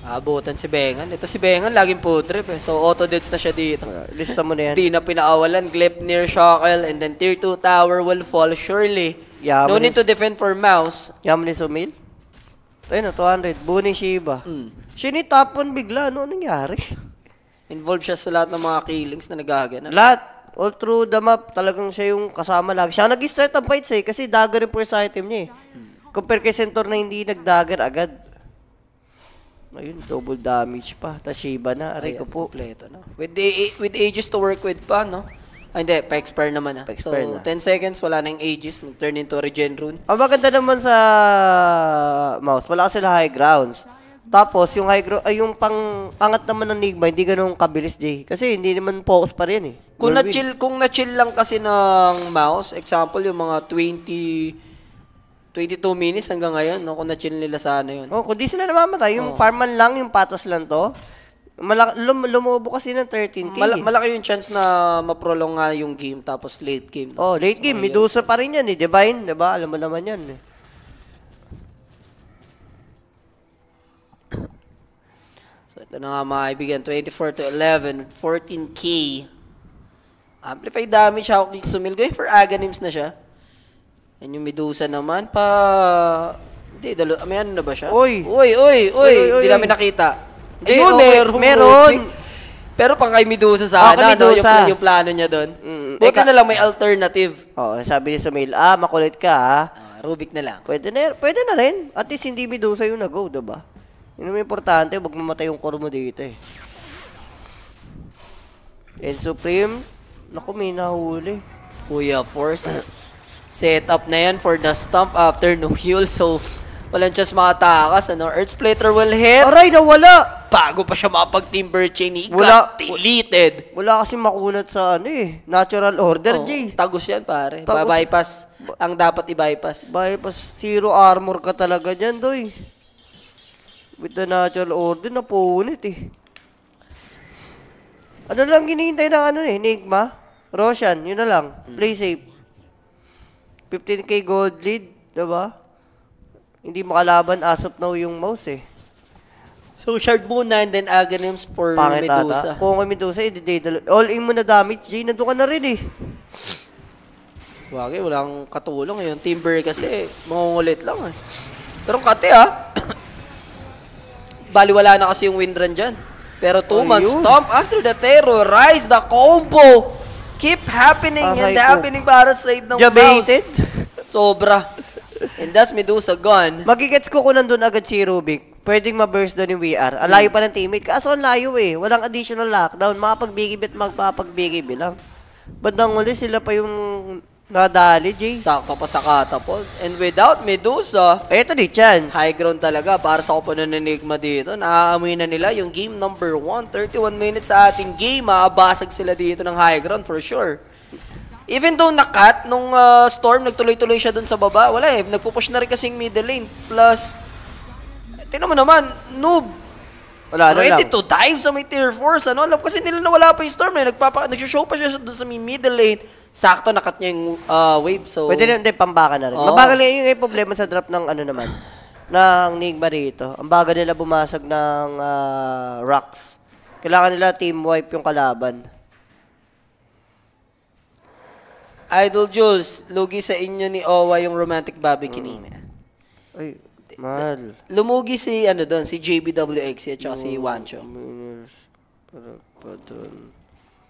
Abutan si Bengan. Ito si Bengan, laging putrip eh. So, auto-deads na siya dito. Uh, lista mo na yan. Di na pinaawalan. near Shackle, and then Tier 2 Tower will fall surely. Yaman no eh. need to defend for Mouse. Yaman ni Sumil? Ayun, 200. Buni Shiba. Mm. Sinitapon bigla. Ano nangyari? [laughs] Involved siya sa lahat ng mga killings na nagaganap. Lahat. All through the map, talagang siya yung kasama lagi. Siya nag-start ang fights eh, kasi dagger yung first item niya eh. Mm. Compare kay Centaur na hindi nag-dagger agad. Ayun, double damage pa. Tashiba na. Aray ko po. Kompleto, no? With, the, with ages to work with pa, no? Ah, hindi, pa-expire naman ah. Pa-expire so, na. 10 seconds, wala nang ages, nag-turn into regen rune. Ang maganda naman sa mouse, wala sila high grounds. Tapos, yung high ground, ay yung pang, pangat naman ng Nigma, hindi ganun kabilis, Jay. Kasi hindi naman focus pa rin eh. Kung na-chill, kung na-chill lang kasi ng mouse, example, yung mga 20, 22 minutes hanggang ngayon, no? kung na-chill nila sana yun. Oh, kung di sila namamatay, yung oh. farman lang, yung patas lang to, Malaki, lum lumubo kasi ng 13K. Mal Malaki yung chance na maprolong nga yung game tapos late game. Oh, late game. Ayun. Medusa pa rin yan eh. Divine, di ba? Alam mo naman yan eh. So ito na nga mga 24 to 11, 14K. Amplify damage, Hawak needs to Going for Aghanims na siya. And yung Medusa naman pa... Hindi, dalo... Mayan na ba siya? Oy! Oy, oy, oy! Hindi namin nakita. Eh, no, okay, eh, meron. Meron. Pero pang kay Medusa sana, oh, no? Yung, yung plano niya doon. Mm, Buti na lang may alternative. Oo, oh, sabi ni Sumail, ah, makulit ka, ha? Ah, Rubik na lang. Pwede na, pwede na rin. At least hindi Medusa yung nag-go, diba? Yun ang importante, huwag mamatay yung core dito, eh. And Supreme, naku, may nahuli. Kuya Force. [clears throat] Set up na yan for the stomp after no heal, so Walang chance makatakas, ano? Earth Splitter will hit. Aray, nawala! Bago pa siya mapag-timber chain, he wala, got deleted. Wala kasi makunat sa ano eh. Natural order, oh, Jay. Tagos yan, pare. Tagos. bypass Ang dapat i-bypass. Bypass. Zero armor ka talaga dyan, doy. With the natural order, napunit eh. Ano lang hinihintay ng ano eh, Enigma? Roshan, yun na lang. Play safe. 15k gold lead, diba? Hindi makalaban asap now yung mouse eh. So, shard muna and then aghanims for Pangit Medusa. Ata. Kung kay Medusa, eh, i-dedalo. All in mo na damage, Jay. Nandun ka na rin eh. Bagay, walang katulong. Eh. Yung Timber kasi, mangungulit lang eh. Pero kate ah. [coughs] Baliwala na kasi yung Windrun dyan. Pero two months, Tom, after the terror, rise the combo. Keep happening Aray and ko. happening para sa aid ng Jabated. Sobra. And thus, Medusa gone. Magigets ko kung nandun agad si Rubik. Pwedeng ma-burst doon yung VR. Alayo pa ng teammate. Kaso ang layo eh. Walang additional lockdown. Makapagbigibit, magpapagbigibi lang. Bandang uli sila pa yung nadali, Jay. Sakto pa sa catapult. And without Medusa, Eto di chance. high ground talaga para sa koponan ng Enigma dito. Naaamoy na nila yung game number 1. 31 minutes sa ating game. Maabasag sila dito ng high ground for sure. Even though nakat, nung uh, storm, nagtuloy-tuloy siya dun sa baba, wala eh. Nagpupush na rin kasing middle lane. Plus, tinan mo naman, noob. Wala, Ready lang. to dive sa may tier 4. Ano? Alam kasi nila na wala pa yung storm eh. Nagpapa, nagsishow pa siya dun sa may middle lane. Sakto nakat niya yung uh, wave. So, Pwede na, hindi, pambaka na rin. Oh. Mabagal yung, eh, yung problema sa drop ng ano naman ng Nigma rito. Ang baga nila bumasag ng uh, rocks. Kailangan nila team wipe yung kalaban. Idol Jules, lugi sa inyo ni Owa yung romantic Bobby mm. kanina. Ay, mahal. Lumugi si, ano doon, si JBWX at saka si Wancho. Minors para doon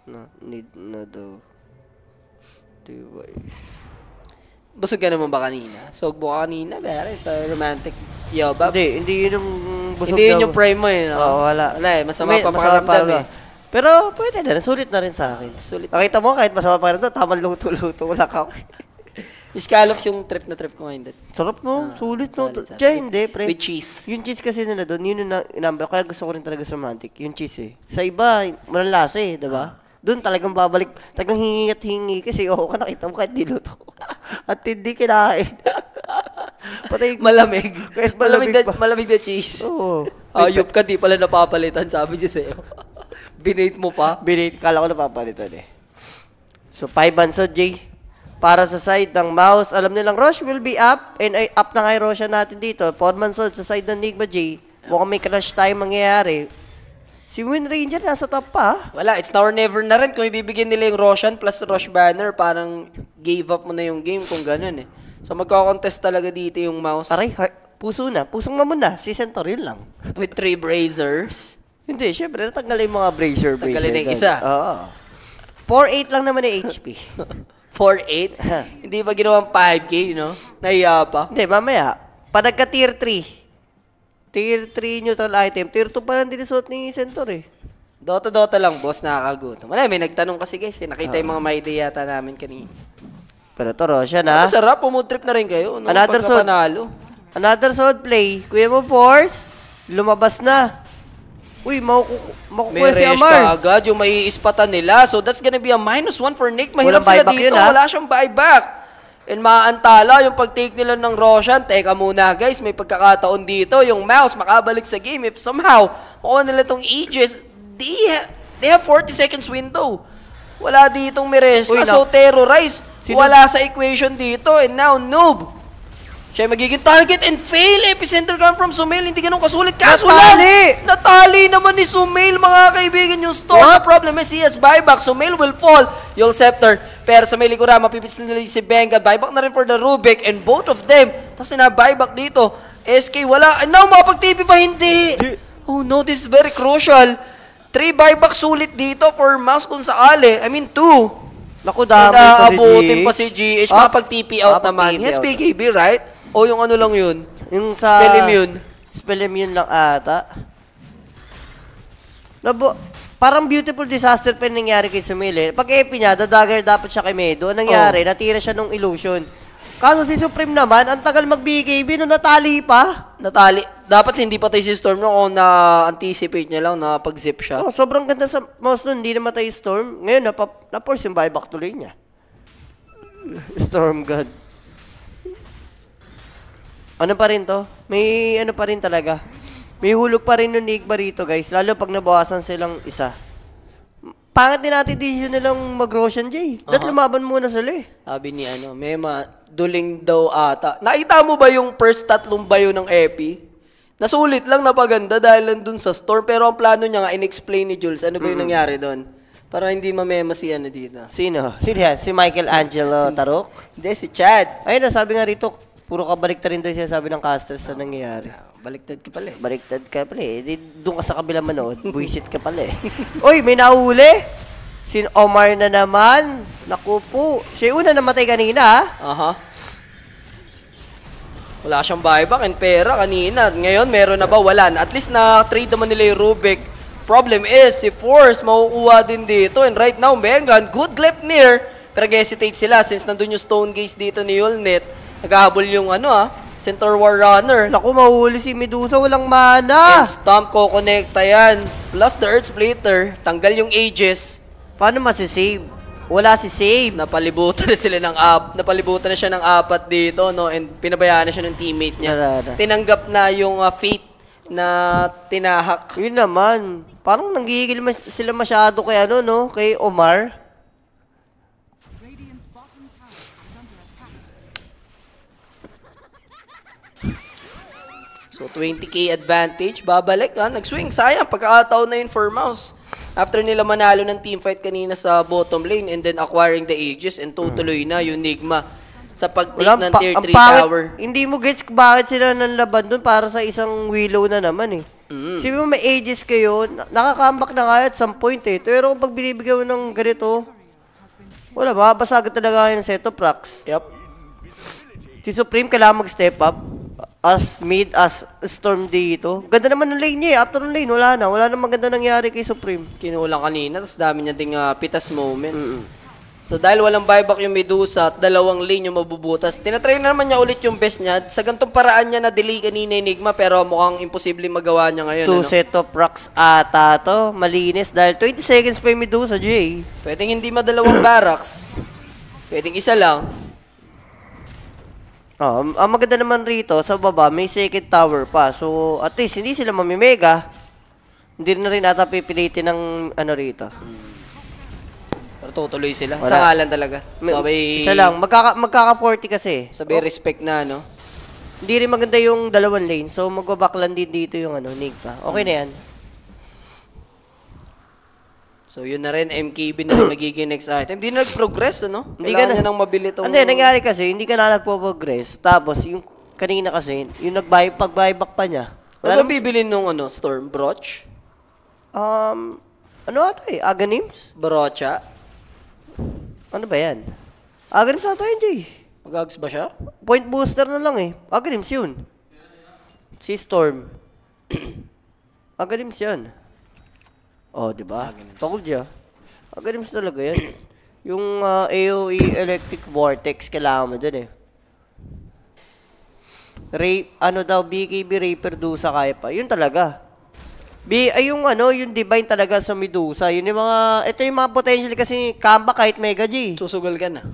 na need na daw. Device. Busog ka naman ba kanina? Sog mo kanina, bere, sa romantic yo, Hindi, hindi yun yung busog Hindi yun yung prime mo eh. No? Oo, wala. Wala eh, masama May, pa masama pakiramdam eh. Pero pwede na, sulit na rin sa akin. Sulit. Nakita mo, kahit masama pa rin na, tamang luto-luto lang ako. [laughs] Iskalox yung trip na trip ko ngayon. Sarap no, ah, sulit no. Kaya hindi, pre. With cheese. Yung cheese kasi nila doon, yun yung number. Kaya gusto ko rin talaga sa romantic, yung cheese eh. Sa iba, walang lasa eh, di ba? Ah. Doon talagang babalik, talagang hingi at hingi kasi oo oh, [laughs] ka nakita mo kahit diluto. at hindi kinain. [laughs] Patay, malamig. Kahit malamig, malamig, na, malamig na cheese. Oo. Ayup ka, di pala napapalitan, sabi niya sa'yo. Binate mo pa? Binate. Kala ko napapalitan eh. So, 5 months so, Jay. Para sa side ng mouse, alam nilang Rush will be up. And ay, up na nga yung Russia natin dito. 4 months old sa side ng Nigma, Jay. Mukhang may crush time mangyayari. Si Win Ranger nasa top pa. Wala, it's now or never na rin. Kung ibibigyan nila yung Roshan plus Rush Banner, parang gave up mo na yung game kung ganun eh. So magkakontest talaga dito yung mouse. Aray, puso na. Pusong mamon muna. Si Centurion lang. With three brazers. Hindi, syempre, natanggalin yung mga bracer. bracer Tanggalin na yung isa. Oo. 4.8 lang naman yung HP. 4.8? [laughs] [laughs] Hindi ba ginawang 5K, no? know? Nahiya pa. Hindi, mamaya. Pa nagka tier 3. Tier 3 neutral item. Tier 2 pa lang dinisuot ni Centaur eh. Dota-dota lang, boss, nakakagutom. Wala, may nagtanong kasi guys, eh. nakita yung mga may idea yata namin kanina. Pero toro, siya na. Masarap, pumutrip na rin kayo. No? Another sword. Another sword play. Kuya mo, Force, lumabas na. Uy, makukuha si Amar. May rush agad yung may ispatan nila. So that's gonna be a minus one for Nick. Mahirap sila dito. Yun, Wala siyang buyback. And maaantala yung pag-take nila ng Roshan. Teka muna guys, may pagkakataon dito. Yung Mouse makabalik sa game if somehow makuha nila itong Aegis. They, ha they have 40 seconds window. Wala ditong Miresh. So terrorize. Sino? Wala sa equation dito. And now, Noob siya ay magiging target and fail. Epicenter gun from Sumail. Hindi ganun kasulit. Kaso Natali! lang, natali naman ni Sumail, mga kaibigan, yung stop. What? The problem is he has buyback. Sumail will fall. Yung scepter. Pero sa may likuran, mapipits nila si Benga. Buyback na rin for the Rubik and both of them. Tapos buyback dito. SK wala. And now, makapag-TV pa hindi. Oh no, this is very crucial. Three buyback sulit dito for Mouse kung sa Ali. I mean, two. Naku, dami pa Inaabutin pa si GH. Ah, Mapag TP out Mapag naman. TP yes, BKB, right? O yung ano lang yun? Yung sa... Spell immune. Spell yun lang ata. Nabo, parang beautiful disaster pa nangyari kay Sumile. Eh. Pag EP niya, dadagger dapat siya kay Medo. Ang nangyari, oh. natira siya nung illusion. Kaso si Supreme naman, ang tagal mag-BKB no, natali pa. Natali dapat hindi pa patay si Storm no na-anticipate niya lang na pag-zip siya. Oh, sobrang ganda sa mouse nun, hindi namatay si Storm. Ngayon, napa, na-force yung buyback tuloy niya. Storm God. Ano pa rin to? May ano pa rin talaga. May hulog pa rin nun ni rito, guys. Lalo pag nabawasan silang isa. Pangat din natin decision nilang mag-Roshan J. Dapat uh-huh. lumaban muna sila eh. Sabi ni ano, Mema, duling daw ata. Nakita mo ba yung first tatlong bayo ng Epi? Nasulit lang napaganda dahil nandun sa store. Pero ang plano niya nga, in-explain ni Jules, ano ba yung nangyari doon? Para hindi mamema si ano dito. Sino? Sino yan? Si Angelo hmm. Tarok? Hindi, si Chad. Ayun na, sabi nga rito, puro kabaliktad rin daw siya sabi ng casters sa ah, nangyayari. Baliktad ka pala eh. Baliktad ka pala eh. Di- Doon ka sa kabila manood, [laughs] buisit ka pala eh. Uy, may nahuli! Si Omar na naman. Naku po. Siya yung una namatay kanina ha. Ah. Aha. Wala siyang buyback and pera kanina. Ngayon, meron na ba? Wala. At least na-trade naman nila yung Rubik. Problem is, si Force makukuha din dito. And right now, Bengan, good clip near. Pero hesitate sila since nandun yung stone gaze dito ni Yulnit. Naghahabol yung ano ah, center war runner. Naku, mahuli si Medusa. Walang mana. And stomp ko konekta yan. Plus the Earth Splitter. Tanggal yung ages. Paano masisave? wala si Save. Napalibutan na sila ng up. Napalibutan na siya ng apat dito, no? And pinabayaan na siya ng teammate niya. Narara. Tinanggap na yung uh, fate na tinahak. Yun naman. Parang nanggigil mas sila masyado kay ano, no? Kay Omar. So, 20k advantage. Babalik, ha? Ah. Nag-swing. Sayang, pagkakataon na yun for Mouse after nila manalo ng teamfight kanina sa bottom lane and then acquiring the Aegis and tutuloy hmm. na yung Nigma sa pag-take ng tier 3 tower. Hindi mo gets bakit sila nang laban dun para sa isang willow na naman eh. Mm. Sabi mo may ages kayo, nakakambak na kaya at some point eh. Pero kung pag binibigay mo ng ganito, wala, mababasa agad talaga yung setup racks. Yep. Si Supreme kailangan mag-step up as mid as storm dito. Ganda naman ng lane niya eh. After ng lane, wala na. Wala nang maganda nangyari kay Supreme. Kinulang kanina, tapos dami niya ding uh, pitas moments. Mm-mm. So dahil walang buyback yung Medusa at dalawang lane yung mabubutas, tinatry na naman niya ulit yung best niya. Sa gantong paraan niya na-delay kanina Enigma pero mukhang imposible magawa niya ngayon. Two ano? set of rocks ata to. Malinis dahil 20 seconds pa yung Medusa, Jay. Pwedeng hindi madalawang barracks. Pwedeng isa lang. Oh, ang maganda naman rito, sa baba may second tower pa. So, at least hindi sila mamimega. Hindi na rin ata pipilitin ng ano rito. Hmm. Pero tutuloy sila. Wala. Sa ngalan talaga. Sabay... Isa lang. Magkaka, magkaka-40 kasi. Sabi oh. respect na, no? Hindi rin maganda yung dalawang lane. So, magbabaklan din dito yung ano, Nigma. Okay hmm. na yan. So yun na rin, MKB na magiging next item. Hindi na nag-progress, ano? Hindi Kailangan ka na, nang mabili tong... Hindi, nangyari kasi, hindi ka na nagpo-progress. Tapos yung kanina kasi, yung nag-buy, pag-buyback pa niya. Ano Wala ano bibili nung ano, Storm Brooch? Um, ano ata eh? Aganims? Brocha? Ano ba yan? Aganims ata yun, Jay. Mag-ags ba siya? Point booster na lang eh. Aganims yun. Si Storm. [clears throat] Aganims yan. Oh, di ba? Ah, Told ya. Agarims ah, talaga yan. [clears throat] Yung uh, ah, AOE Electric Vortex, kailangan mo dyan eh. Ray, ano daw, BKB Raper Dusa kaya pa. Yun talaga. B, ay yung ano, yung Divine talaga sa Medusa. Yun yung mga, ito yung mga potential kasi kamba kahit Mega G. Susugal ka na.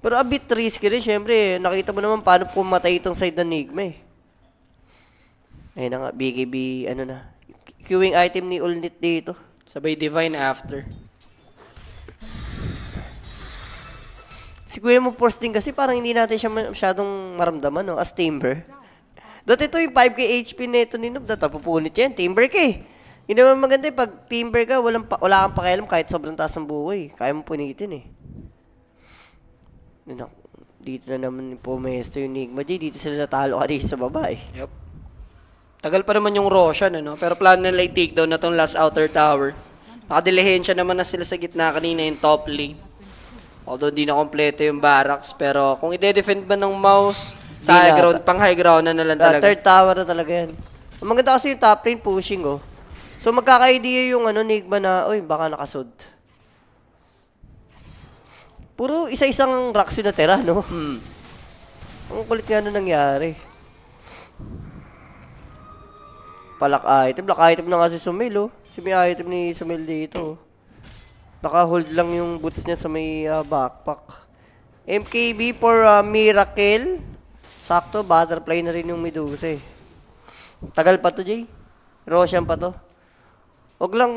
Pero a bit risky rin, syempre. Eh. Nakita mo naman paano pumatay itong side ng Nigma eh. Ayun na nga, BKB, ano na, queuing item ni Ulnit dito. Sabay divine after. Si Kuya mo force din kasi parang hindi natin siya masyadong maramdaman no, as Timber. Dati ito yung 5k HP na ito ni Noob, dati pupunit yan, Timber ka eh. Yun naman maganda eh, pag Timber ka, walang pa, wala kang pakialam kahit sobrang taas ang buhay. Kaya mo punitin eh. Dito na naman ni Pumesto yung Nigma J, dito sila natalo ka dito sa baba eh. Yep. Tagal pa naman yung Roshan, ano? Pero plan nila yung takedown na tong last outer tower. siya naman na sila sa gitna kanina yung top lane. Although hindi na kompleto yung barracks, pero kung i-defend ba ng mouse sa high ground, pang high ground na nalang talaga. Third tower na talaga yan. Ang maganda kasi yung top lane pushing, oh. So magkaka-idea yung ano, Nigma na, oy, baka nakasod. Puro isa-isang rocks na tera, no? Hmm. Ang kulit nga ano nangyari. Palak item. Black item na nga si Sumil, oh. Si may item ni Sumil dito, oh. Naka-hold lang yung boots niya sa may uh, backpack. MKB for uh, Miracle. Sakto, butterfly na rin yung Medusa, eh. Tagal pa to, Jay. Roshan pa to. Huwag lang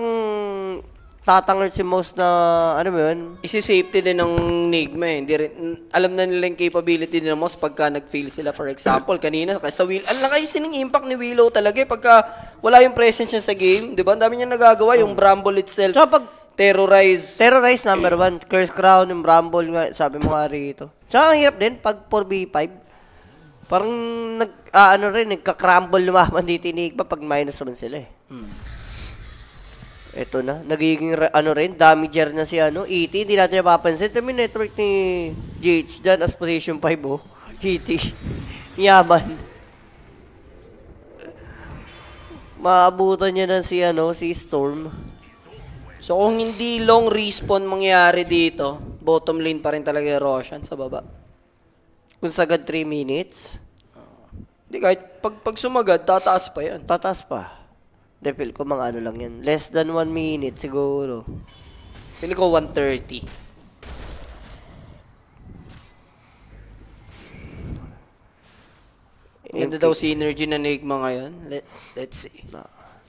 tatanggol si Mouse na, ano mo yun? Isi-safety din ng Nigma eh. Hindi rin, alam na nila yung capability din ng Mouse pagka nag-fail sila. For example, kanina, kasi sa Will, alam na kayo sining impact ni Willow talaga eh. Pagka wala yung presence niya sa game, di ba? Ang dami niya nagagawa, yung Bramble itself. Tsaka pag, terrorize. Terrorize number one. Curse Crown, yung Bramble, nga, sabi mo nga rito. Tsaka ang hirap din, pag 4v5, parang nag, uh, ano rin, nagka-crumble lumaban dito ni Nigma pag minus 1 sila eh. Hmm. Ito na, nagiging ano rin, damager na si ano, ET. Hindi natin napapansin. Ito may network ni GH dyan as position 5 oh. [laughs] ET. Yaman. Maabutan niya na si ano, si Storm. So kung hindi long respawn mangyari dito, bottom lane pa rin talaga yung Roshan sa baba. Kung sagad 3 minutes? Hindi, uh, kahit pag, pag sumagad, tataas pa yan. Tataas pa. Refill ko mga ano lang yan. Less than 1 minute siguro. Pili ko 130. Ganda daw synergy na Nigma ngayon. Let, let's see. Ah.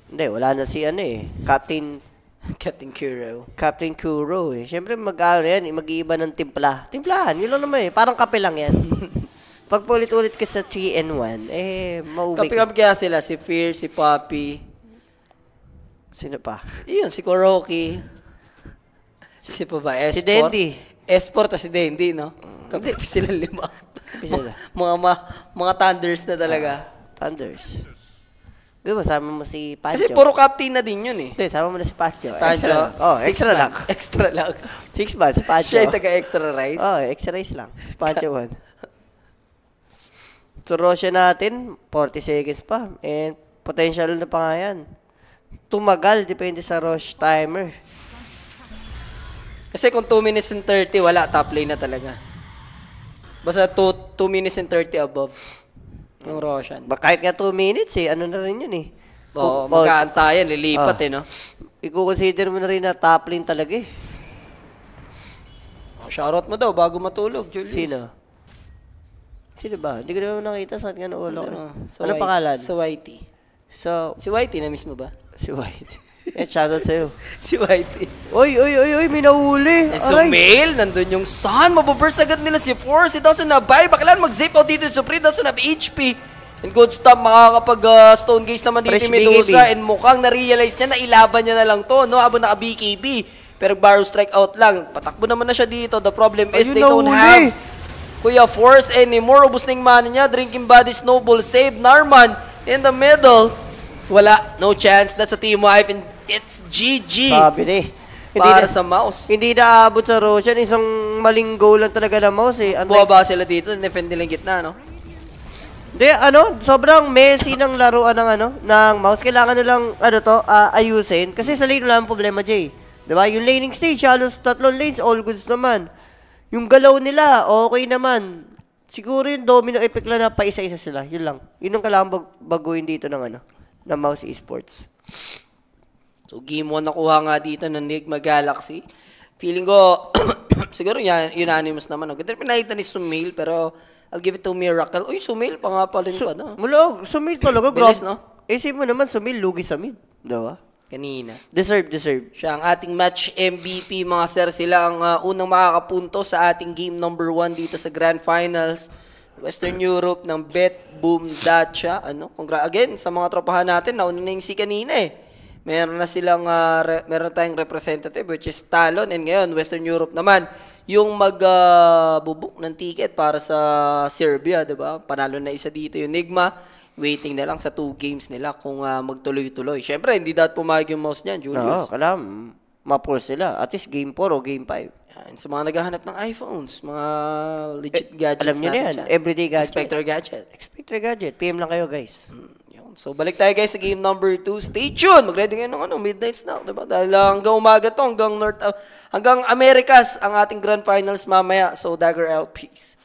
Hindi, wala na si ano eh. Captain [laughs] Captain Kuro. Captain Kuro eh. Siyempre mag-ano yan, eh, mag-iiba ng timpla. Timplahan, yun lang naman eh. Parang kape lang yan. [laughs] Pag paulit-ulit ka sa 3 and 1, eh, mauwi Kape-kape kaya sila, si Fear, si Poppy. Sino pa? Yun, si Kuroki. si pa ba? Esport? Si Dendy. Esport at si Dendy, no? Kapit sila lima. Sila. mga, mga, mga Thunders na talaga. Ah, thunders. Di ba, sama mo si Pancho. Kasi puro captain na din yun eh. Hindi, sama mo na si Pancho. Si Pancho. Extra, oh, extra lang. [laughs] Extra lang. Six months, si Pancho. Siya yung taga-extra rice. Oh, extra rice lang. Si Pancho one. So, Russia natin, 40 seconds pa. And potential na pa nga yan tumagal depende sa rush timer. Kasi kung 2 minutes and 30, wala top lane na talaga. Basta 2, 2 minutes and 30 above yung Roshan. Ba, kahit nga 2 minutes eh, ano na rin yun eh. Oo, oh, magkaantayan, lilipat ah. eh, no? Iko-consider mo na rin na top lane talaga eh. Oh, shoutout mo daw bago matulog, Julius. Sino? Sino ba? Hindi ko naman nakita sa atin nga na ulo. Ano, so ano pangalan? Sa Whitey. So, si Whitey na mismo ba? [laughs] Si Whitey. Eh, shoutout sa'yo. [laughs] si Whitey. Oy, oy, oy, oy, may nahuli. And so, male, nandun yung stun. Mababurst agad nila si Force. It doesn't have buy. Bakalan mag-zip out dito. Supreme doesn't have HP. And good stop, makakapag uh, stone gaze naman dito yung Medusa. And mukhang na-realize niya na ilaban niya na lang to, no? Habang naka-BKB. Pero barrow strike out lang. Patakbo naman na siya dito. The problem is Ayun, they don't have Kuya Force anymore. Ubus na yung mana niya. Drinking Body Snowball. Save Narman in the middle. Wala. No chance. That's a team wife and it's GG. Sabi ni. Hindi para na, sa mouse. Hindi naabot sa Roshan. Isang maling goal lang talaga ng mouse eh. Unlike, ba sila dito. Defend nila yung gitna, no? Hindi, ano, sobrang messy ng laruan ng ano, ng mouse. Kailangan nilang, ano to, uh, ayusin. Kasi sa lane lang ang problema, Jay. Diba? Yung laning stage, halos tatlong lanes, all goods naman. Yung galaw nila, okay naman. Siguro yung domino effect lang na pa isa-isa sila. Yun lang. Yun ang kailangan bag baguhin dito ng ano ng Mouse Esports. So, game 1 nakuha nga dito ng Nigma Galaxy. Feeling ko, [coughs] siguro yan, unanimous naman. No? Ganda pinahita ni Sumail, pero I'll give it to Miracle. Uy, Sumail pa nga pa rin Su- pa, no? Mula, Sumail talaga, grabe. Bilis, no? Isip mo naman, Sumail, lugi sa mid. Diba? Kanina. Deserve, deserve. Siya ang ating match MVP, mga sir. Sila ang uh, unang makakapunto sa ating game number 1 dito sa Grand Finals. Western Europe ng Bet Boom Dacia. Ano? Congrats again sa mga tropahan natin. Nauna na yung si kanina eh. Meron na silang uh, re- meron tayong representative which is Talon and ngayon Western Europe naman yung magbubuk ah, uh, ng ticket para sa Serbia, 'di ba? Panalo na isa dito yung Nigma. Waiting na lang sa two games nila kung uh, magtuloy-tuloy. Siyempre, hindi dapat pumayag yung mouse niyan, Julius. Oo, no, kalam. Mapul sila. At least game 4 o game 5. Yan, sa mga naghahanap ng iPhones, mga legit eh, gadgets Alam niyo na yan, dyan. everyday gadget. Inspector Gadget. Inspector Gadget, PM lang kayo guys. Mm, So balik tayo guys sa game number 2. Stay tuned! Mag-ready kayo ng ano, midnight snack, diba? Dahil ah, hanggang umaga to, hanggang North, uh, hanggang Americas ang ating grand finals mamaya. So dagger out, peace.